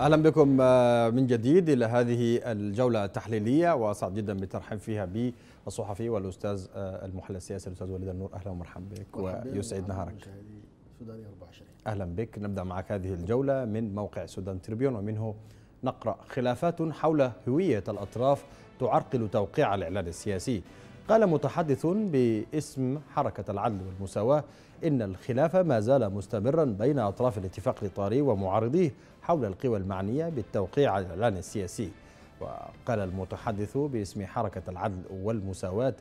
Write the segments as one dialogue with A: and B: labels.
A: اهلا بكم آه، من جديد الى هذه الجوله التحليليه وسعد جدا بالترحيب فيها بالصحفي والاستاذ آه، المحلل السياسي الاستاذ وليد النور اهلا ومرحبا بك ويسعد نهارك اهلا بك نبدا معك هذه الجوله من موقع سودان تريبيون ومنه نقرا خلافات حول هويه الاطراف تعرقل توقيع الاعلان السياسي قال متحدث باسم حركة العدل والمساواة إن الخلاف ما زال مستمرا بين أطراف الاتفاق الإطاري ومعارضيه حول القوى المعنية بالتوقيع على الإعلان السياسي وقال المتحدث باسم حركة العدل والمساواة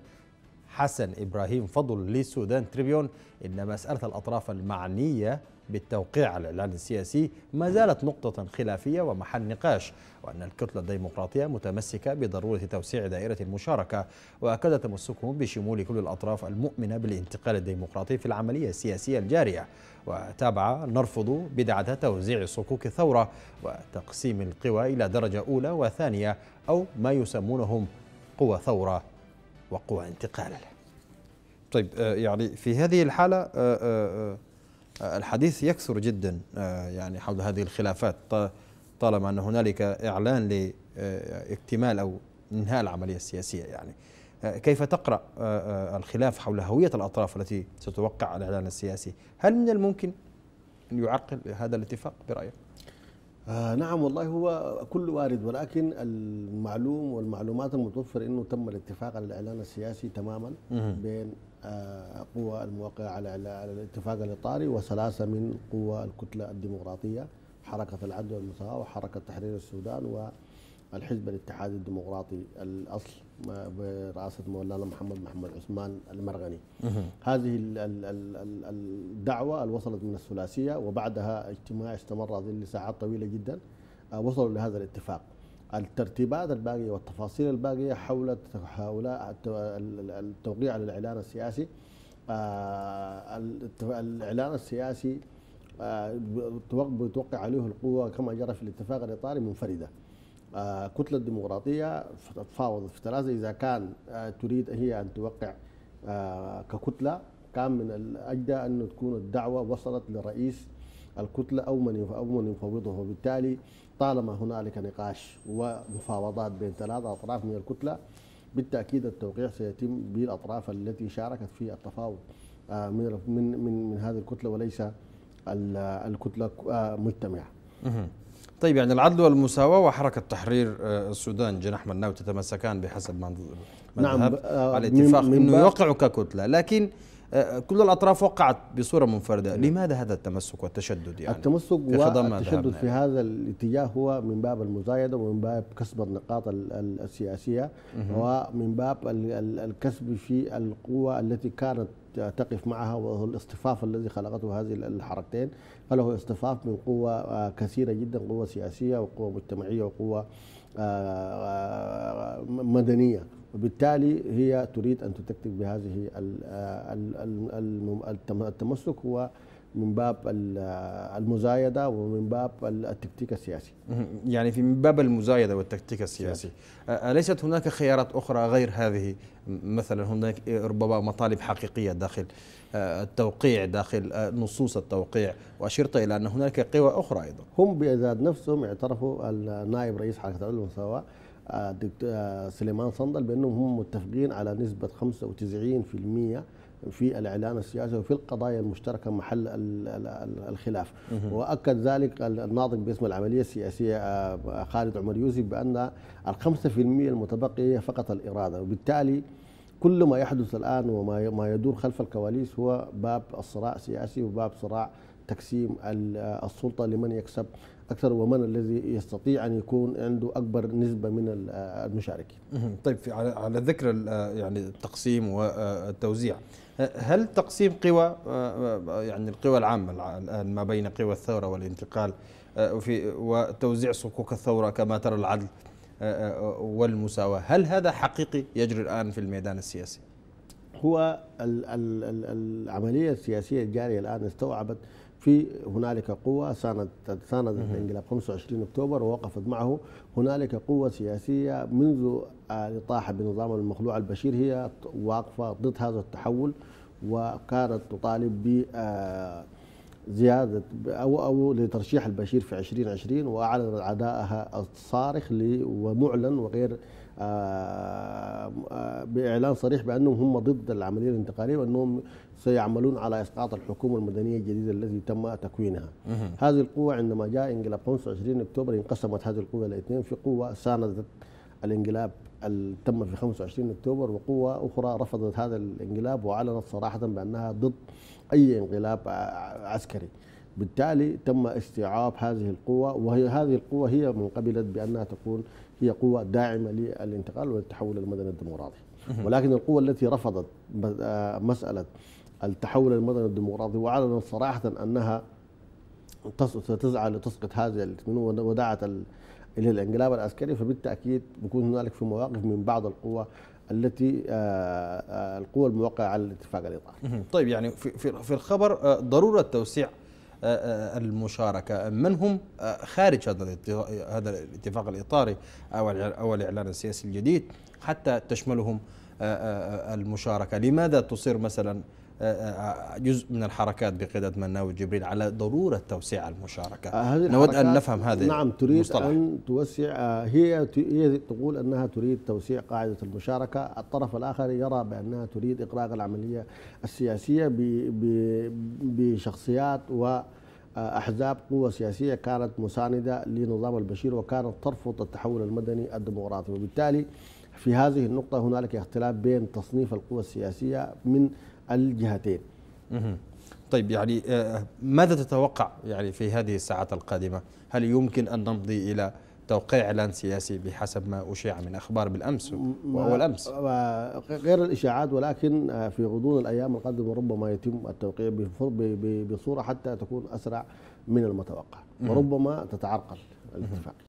A: حسن إبراهيم فضل للسودان تريبيون إن مسألة الأطراف المعنية بالتوقيع على الإعلان السياسي ما زالت نقطة خلافية ومحل نقاش وأن الكتلة الديمقراطية متمسكة بضرورة توسيع دائرة المشاركة وأكد تمسكهم بشمول كل الأطراف المؤمنة بالانتقال الديمقراطي في العملية السياسية الجارية وتابع نرفض بدعة توزيع صكوك الثورة وتقسيم القوى إلى درجة أولى وثانية أو ما يسمونهم قوى ثورة وقوى انتقال طيب آه، يعني في هذه الحالة آه، آه، الحديث يكثر جدا يعني حول هذه الخلافات طالما أن هنالك إعلان لاكتمال أو إنهاء العملية السياسية يعني كيف تقرأ الخلاف حول هوية الأطراف التي ستوقع الإعلان السياسي هل من الممكن أن يعقل هذا الاتفاق برأيك؟
B: آه نعم والله هو كل وارد ولكن المعلوم والمعلومات المتوفرة أنه تم الاتفاق على الإعلان السياسي تماما بين قوى الموقعة على الاتفاق الإطاري وثلاثة من قوى الكتلة الديمقراطية حركة العدل والمساواة وحركة تحرير السودان والحزب الاتحادي الديمقراطي الأصل برئاسة مولانا محمد محمد عثمان المرغني هذه الدعوة وصلت من الثلاثية وبعدها اجتماع استمر لساعات طويلة جدا آه، وصلوا لهذا الاتفاق الترتيبات الباقيه والتفاصيل الباقيه حول هؤلاء التوقيع على الاعلان السياسي آه، الاعلان السياسي آه، بتوقع عليه القوه كما جرى في الاتفاق الاطاري منفرده الكتله آه، الديمقراطيه تفاوضت في ثلاثه اذا كان تريد هي ان توقع ككتله كان من الاجدى انه تكون الدعوه وصلت لرئيس الكتلة أو من أو من يفوضه وبالتالي طالما هنالك نقاش ومفاوضات بين ثلاث أطراف من الكتلة بالتأكيد التوقيع سيتم بالأطراف التي شاركت في التفاوض آه، من من من, من هذه الكتلة وليس الكتلة آه، مجتمعة.
A: طيب يعني العدل والمساواة وحركة تحرير آه، السودان جناح مناو تتمسكان بحسب ما نعم على اتفاق انه يوقعوا ككتلة لكن كل الاطراف وقعت بصوره منفرده نعم. لماذا هذا التمسك والتشدد يعني التمسك والتشدد في,
B: يعني. هذا الاتجاه هو من باب المزايده ومن باب كسب النقاط السياسيه ومن باب الكسب في القوه التي كانت تقف معها وهو الاصطفاف الذي خلقته هذه الحركتين فله اصطفاف من قوة آه، كثيرة جدا قوة سياسية وقوة مجتمعية وقوة آه، آه، مدنية وبالتالي هي تريد أن تتكتك بهذه آه، التمسك هو من باب آه، المزايدة ومن باب التكتيك السياسي
A: يعني في من باب المزايدة والتكتيك السياسي نعم. آه، أليست هناك خيارات أخرى غير هذه مثلا هناك إيه، ربما مطالب حقيقية داخل التوقيع داخل نصوص التوقيع وأشرت إلى أن هناك قوى أخرى أيضا
B: هم بذات نفسهم اعترفوا النائب رئيس حركة العلم والمساواة آه، آه، سليمان صندل بانهم هم متفقين على نسبه 95% في الاعلان السياسي وفي القضايا المشتركه محل الخلاف واكد ذلك الناطق باسم العمليه السياسيه آه، خالد عمر يوسف بان ال 5% المتبقيه فقط الاراده وبالتالي كل ما يحدث الآن وما ما يدور خلف الكواليس هو باب الصراع السياسي وباب صراع تقسيم السلطة لمن يكسب أكثر ومن الذي
A: يستطيع أن يكون عنده
B: أكبر نسبة من المشاركين طيب في
A: على ذكر يعني التقسيم والتوزيع هل تقسيم قوى آه، آه، يعني القوى العامة الآن ما بين قوى الثورة والانتقال آه، وفي وتوزيع صكوك الثورة كما ترى العدل والمساواة هل هذا حقيقي يجري الآن في الميدان السياسي؟
B: هو العملية السياسية الجارية الآن استوعبت في هنالك قوة ساندت ساندت الانقلاب 25 اكتوبر ووقفت معه هنالك قوة سياسية منذ الإطاحة آه، بنظام المخلوع البشير هي واقفة ضد هذا التحول وكانت تطالب ب آه، زيادة أو أو لترشيح البشير في 2020 واعلن عدائها الصارخ ومعلن وغير آه، آه، بإعلان صريح بأنهم هم ضد العملية الانتقالية وأنهم سيعملون على إسقاط الحكومة المدنية الجديدة التي تم تكوينها هذه القوة عندما جاء انقلاب 25 أكتوبر انقسمت هذه القوة إلى اثنين في قوة ساندت الانقلاب اللي تم في 25 اكتوبر وقوة أخرى رفضت هذا الانقلاب وأعلنت صراحة بأنها ضد أي انقلاب عسكري بالتالي تم استيعاب هذه القوة وهي هذه القوة هي من قبلت بأنها تكون هي قوة داعمة للانتقال والتحول المدني الديمقراطي ولكن القوة التي رفضت آه، مسألة التحول المدني الديمقراطي وأعلنت صراحة أنها تسعى لتسقط هذا ودعت الى الانقلاب العسكري فبالتاكيد بيكون هنالك في مواقف من بعض القوى التي آه، آه، القوى
A: الموقعه على الاتفاق الاطاري. طيب يعني في في الخبر آه، ضروره توسيع المشاركه، من هم خارج هذا هذا الاتفاق الاطاري او او الاعلان السياسي الجديد حتى تشملهم المشاركه، لماذا تصير مثلا آه، آه، جزء من الحركات بقيادة مناوي جبريل على ضرورة توسيع المشاركة
B: آه، هذه نود أن نفهم هذا نعم تريد المصطلح. أن توسع هي هي تقول أنها تريد توسيع قاعدة المشاركة الطرف الآخر يرى بأنها تريد إغراق العملية السياسية بشخصيات و احزاب قوة سياسيه كانت مسانده لنظام البشير وكانت ترفض التحول المدني الديمقراطي وبالتالي في هذه النقطه هنالك اختلاف بين تصنيف القوى السياسيه من الجهتين
A: طيب يعني آه، ماذا تتوقع يعني في هذه الساعات القادمة هل يمكن أن نمضي إلى توقيع إعلان سياسي بحسب ما أشيع من أخبار بالأمس وأول أمس
B: غير الإشاعات ولكن آه، في غضون الأيام القادمة ربما يتم التوقيع بصورة حتى تكون أسرع من المتوقع وربما تتعرقل الاتفاق